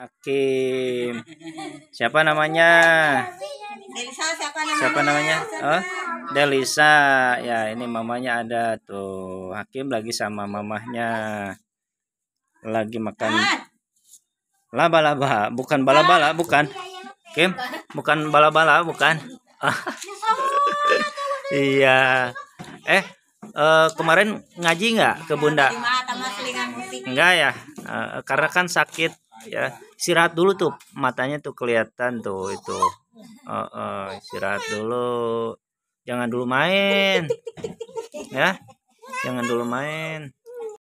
Hakim. Siapa namanya? Delisa siapa namanya? Siapa namanya? Oh, Delisa. Ya, ini mamanya ada tuh. Hakim lagi sama mamahnya. Lagi makan ah. laba-laba, bukan bala-bala, ah. bukan. Kim, bukan bala-bala, bukan. iya. Eh, uh, kemarin ngaji nggak ke Bunda? Enggak ya, uh, karena kan sakit ya istirahat dulu tuh matanya tuh kelihatan tuh itu uh, uh, istirahat dulu jangan dulu main ya jangan dulu main